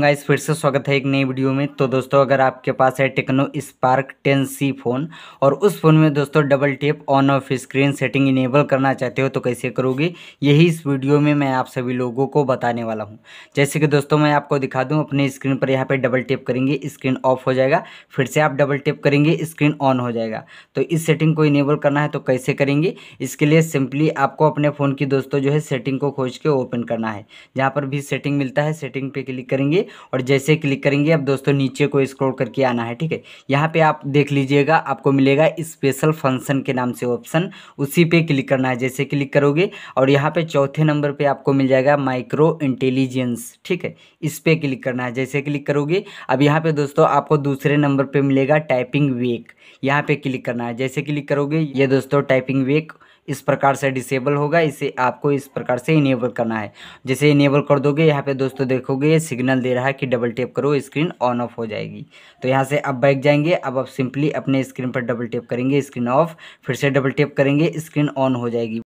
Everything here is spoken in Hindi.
गाइस फिर से स्वागत है एक नई वीडियो में तो दोस्तों अगर आपके पास है टेक्नो स्पार्क 10C फ़ोन और उस फ़ोन में दोस्तों double tap on off screen setting enable करना चाहते हो तो कैसे करोगे यही इस वीडियो में मैं आप सभी लोगों को बताने वाला हूं जैसे कि दोस्तों मैं आपको दिखा दूँ अपने स्क्रीन पर यहाँ पर डबल टेप करेंगे स्क्रीन ऑफ हो जाएगा फिर से आप डबल टेप करेंगे स्क्रीन ऑन हो जाएगा तो इस सेटिंग को इनेबल करना है तो कैसे करेंगे इसके लिए सिंपली आपको अपने फ़ोन की दोस्तों जो है सेटिंग को खोज के ओपन करना है जहाँ पर भी सेटिंग मिलता है सेटिंग पर क्लिक करेंगे और जैसे क्लिक करेंगे अब दोस्तों नीचे को स्क्रॉल करके आना है ठीक है यहाँ पे आप देख लीजिएगा आपको मिलेगा स्पेशल फंक्शन के नाम से ऑप्शन उसी पे क्लिक करना है जैसे क्लिक करोगे और यहाँ पे चौथे नंबर पे आपको मिल जाएगा माइक्रो इंटेलिजेंस ठीक है इस पर क्लिक करना है जैसे क्लिक करोगे अब यहाँ पर दोस्तों आपको दूसरे नंबर पर मिलेगा टाइपिंग वेक यहाँ पर क्लिक करना है जैसे क्लिक करोगे ये दोस्तों टाइपिंग वेक इस प्रकार से डिसेबल होगा इसे आपको इस प्रकार से इनेबल करना है जैसे इनेबल कर दोगे यहाँ पे दोस्तों देखोगे ये सिग्नल दे रहा है कि डबल टेप करो स्क्रीन ऑन ऑफ हो जाएगी तो यहाँ से अब बैक जाएंगे अब आप सिंपली अपने स्क्रीन पर डबल टेप करेंगे स्क्रीन ऑफ फिर से डबल टेप करेंगे स्क्रीन ऑन हो जाएगी